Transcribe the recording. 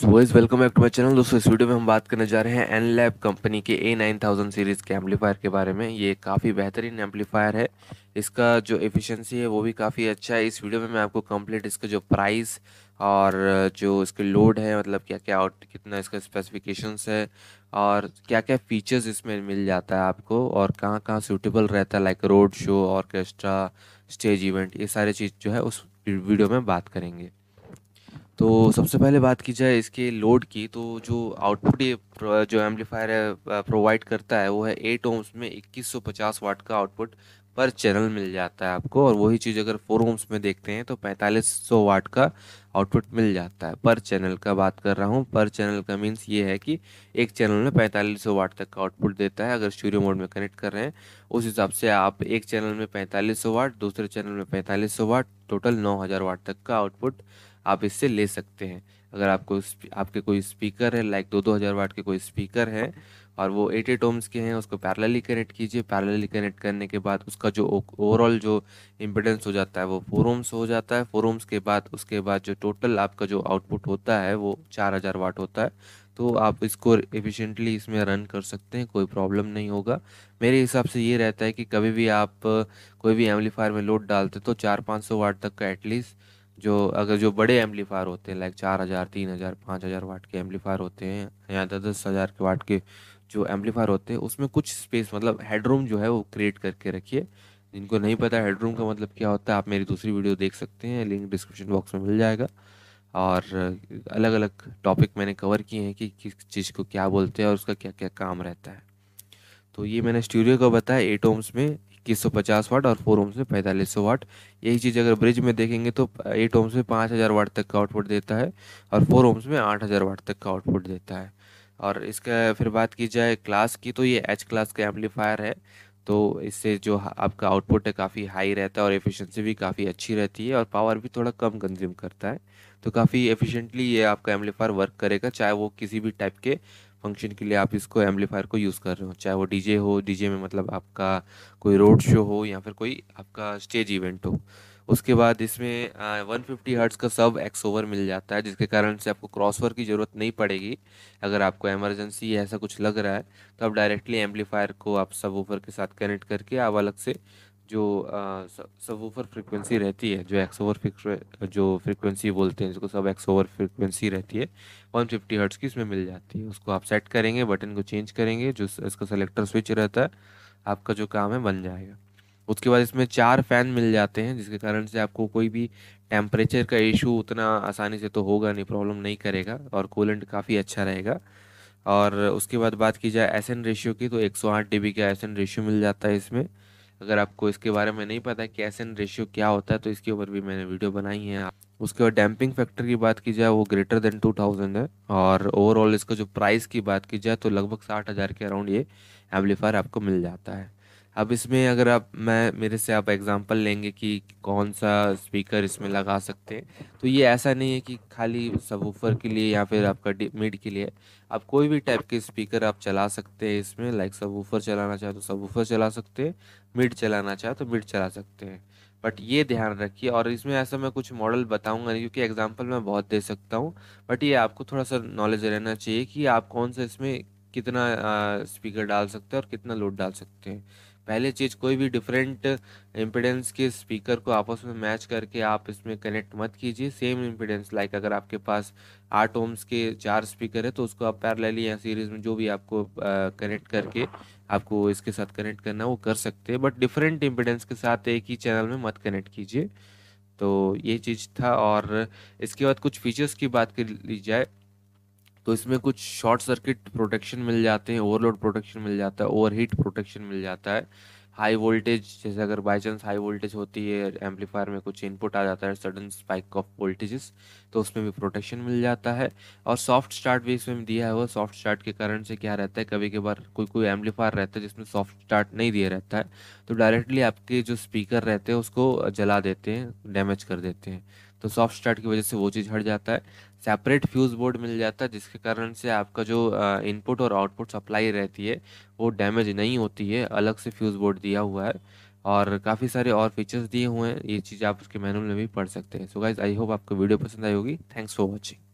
so welcome back to my channel दोस्तों इस video में हम बात करने जा रहे हैं एन लैब कंपनी के ए नाइन थाउजेंड सीरीज़ के एम्पलीफायर के बारे में ये काफ़ी बेहतरीन एम्पलीफायर है इसका जो एफिशिएंसी है वो भी काफ़ी अच्छा है इस वीडियो में मैं आपको कंप्लीट इसका जो प्राइस और जो इसके लोड है मतलब क्या क्या आउट कितना इसका स्पेसिफिकेशंस है और क्या क्या फ़ीचर्स इसमें मिल जाता है आपको और कहाँ कहाँ सूटेबल रहता है like road show orchestra stage event ये सारी चीज़ जो है उस वीडियो में बात करेंगे तो सबसे पहले बात की जाए इसके लोड की तो जो आउटपुट ये जो एम्पलीफायर है प्रोवाइड करता है वो है एट ओम्स में 2150 वाट का आउटपुट पर चैनल मिल जाता है आपको और वही चीज़ अगर फोर ओम्स में देखते हैं तो 4500 वाट का आउटपुट मिल जाता है पर चैनल का बात कर रहा हूँ पर चैनल का मीन्स ये है कि एक चैनल में 4500 वाट तक का आउटपुट देता है अगर स्टूडियो मोड में कनेक्ट कर रहे हैं उस हिसाब से आप एक चैनल में 4500 वाट दूसरे चैनल में 4500 वाट टोटल 9000 वाट तक का आउटपुट आप इससे ले सकते हैं अगर आपको आपके कोई स्पीकर है लाइक दो दो हज़ार वाट के कोई स्पीकर है और वो एट एट ओम्स के हैं उसको पैरेलली कनेक्ट कीजिए पैरेलली कनेक्ट करने के बाद उसका जो ओवरऑल जो इम्पिडेंस हो जाता है वो फोर ओम्स हो जाता है फोर ओम्स के बाद उसके बाद जो टोटल आपका जो आउटपुट होता है वो चार हज़ार वाट होता है तो आप इसको एफिशिएंटली इसमें रन कर सकते हैं कोई प्रॉब्लम नहीं होगा मेरे हिसाब से ये रहता है कि कभी भी आप कोई भी एम्पलीफायर में लोड डालते तो चार पाँच सौ वाट तक का एटलीस्ट जो अगर जो बड़े एम्पलीफायर होते हैं लाइक चार हज़ार तीन हज़ार पाँच हज़ार वाट के एम्पलीफायर होते हैं या दस दस हज़ार के वाट के जो एम्पलीफायर होते हैं उसमें कुछ स्पेस मतलब हेडरूम जो है वो क्रिएट करके रखिए जिनको नहीं पता हेडरूम का मतलब क्या होता है आप मेरी दूसरी वीडियो देख सकते हैं लिंक डिस्क्रिप्शन बॉक्स में मिल जाएगा और अलग अलग टॉपिक मैंने कवर किए हैं कि किस चीज़ को क्या बोलते हैं और उसका क्या क्या काम रहता है तो ये मैंने स्टूडियो का बताया एट ओम्स में इक्कीस सौ पचास वाट और फोर ओम्स में पैंतालीस सौ वाट यही चीज़ अगर ब्रिज में देखेंगे तो एट ओम्स में पाँच हज़ार वाट तक का आउटपुट देता है और फोर ओम्स में आठ हज़ार वाट तक का आउटपुट देता है और इसका फिर बात की जाए क्लास की तो ये एच क्लास का एम्पलीफायर है तो इससे जो आपका आउटपुट है काफ़ी हाई रहता है और एफिशिएंसी भी काफ़ी अच्छी रहती है और पावर भी थोड़ा कम कंज्यूम करता है तो काफ़ी एफिशिएंटली ये आपका एम्पलीफायर वर्क करेगा चाहे वो किसी भी टाइप के फंक्शन के लिए आप इसको एम्पलीफायर को यूज़ कर रहे हो चाहे वो डीजे हो डीजे में मतलब आपका कोई रोड शो हो या फिर कोई आपका स्टेज इवेंट हो उसके बाद इसमें वन फिफ्टी हर्ट्स का सब एक्स ओवर मिल जाता है जिसके कारण से आपको क्रॉसवर की ज़रूरत नहीं पड़ेगी अगर आपको एमरजेंसी ऐसा कुछ लग रहा है तो आप डायरेक्टली एम्पलीफायर को आप सब ओवर के साथ कनेक्ट करके आप अलग से जो सब ओवर फ्रिक्वेंसी रहती है जो एक्स ओवर जो फ्रिक्वेंसी बोलते हैं जिसको सब एक्स ओवर फ्रिक्वेंसी रहती है वन फिफ्टी हर्ट्स की इसमें मिल जाती है उसको आप सेट करेंगे बटन को चेंज करेंगे जो इसका सेलेक्टर स्विच रहता है आपका जो काम है बन जाएगा उसके बाद इसमें चार फ़ैन मिल जाते हैं जिसके कारण से आपको कोई भी टेम्परेचर का इशू उतना आसानी से तो होगा नहीं प्रॉब्लम नहीं करेगा और कूलेंट काफ़ी अच्छा रहेगा और उसके बाद बात की जाए एस एन रेशियो की तो 108 बी का एस एन रेशियो मिल जाता है इसमें अगर आपको इसके बारे में नहीं पता कि एस एन रेशियो क्या होता है तो इसके ऊपर भी मैंने वीडियो बनाई है उसके बाद डैम्पिंग फैक्टर की बात की जाए वो ग्रेटर देन थाउजेंड है और ओवरऑल इसका जो प्राइस की बात की जाए तो लगभग साठ हज़ार के अराउंड ये एम्पलीफायर आपको मिल जाता है अब इसमें अगर आप मैं मेरे से आप एग्जांपल लेंगे कि कौन सा स्पीकर इसमें लगा सकते हैं तो ये ऐसा नहीं है कि खाली सबवूफर के लिए या फिर आपका मिड के लिए आप कोई भी टाइप के स्पीकर आप चला सकते हैं इसमें लाइक सबवूफर चलाना चाहे तो सबवूफर चला सकते हैं मिड चलाना चाहे तो मिड चला सकते हैं बट ये ध्यान रखिए और इसमें ऐसा मैं कुछ मॉडल बताऊंगा नहीं क्योंकि एग्जांपल मैं बहुत दे सकता हूँ बट ये आपको थोड़ा सा नॉलेज रहना चाहिए कि आप कौन सा इसमें कितना स्पीकर डाल सकते हैं और कितना लोड डाल सकते हैं पहले चीज़ कोई भी डिफरेंट इम्पिडेंस के स्पीकर को आपस में मैच करके आप इसमें कनेक्ट मत कीजिए सेम इम्पिडेंस लाइक अगर आपके पास आठ ओम्स के चार स्पीकर है तो उसको आप पैरेलली या सीरीज में जो भी आपको कनेक्ट करके आपको इसके साथ कनेक्ट करना वो कर सकते हैं बट डिफरेंट इम्पिडेंस के साथ एक ही चैनल में मत कनेक्ट कीजिए तो ये चीज़ था और इसके बाद कुछ फीचर्स की बात कर ली जाए तो इसमें कुछ शॉर्ट सर्किट प्रोटेक्शन मिल जाते हैं ओवरलोड प्रोटेक्शन मिल जाता है ओवरहीट प्रोटेक्शन मिल जाता है हाई वोल्टेज जैसे अगर बाई चांस हाई वोल्टेज होती है एम्पलीफायर में कुछ इनपुट आ जाता है सडन स्पाइक ऑफ वोल्टेजेस तो उसमें भी प्रोटेक्शन मिल जाता है और सॉफ्ट स्टार्ट भी इसमें दिया है वो सॉफ्ट स्टार्ट के कारण से क्या रहता है कभी कभार कोई कोई एम्पलीफायर रहता है जिसमें सॉफ्ट स्टार्ट नहीं दिया रहता है तो डायरेक्टली आपके जो स्पीकर रहते हैं उसको जला देते हैं डैमेज कर देते हैं तो सॉफ्ट स्टार्ट की वजह से वो चीज़ हट जाता है सेपरेट फ्यूज़ बोर्ड मिल जाता है जिसके कारण से आपका जो इनपुट और आउटपुट सप्लाई रहती है वो डैमेज नहीं होती है अलग से फ्यूज़ बोर्ड दिया हुआ है और काफ़ी सारे और फीचर्स दिए हुए हैं ये चीज़ आप उसके मैनुअल में भी पढ़ सकते हैं सो गाइज आई होप आपको वीडियो पसंद आई होगी थैंक्स फॉर वॉचिंग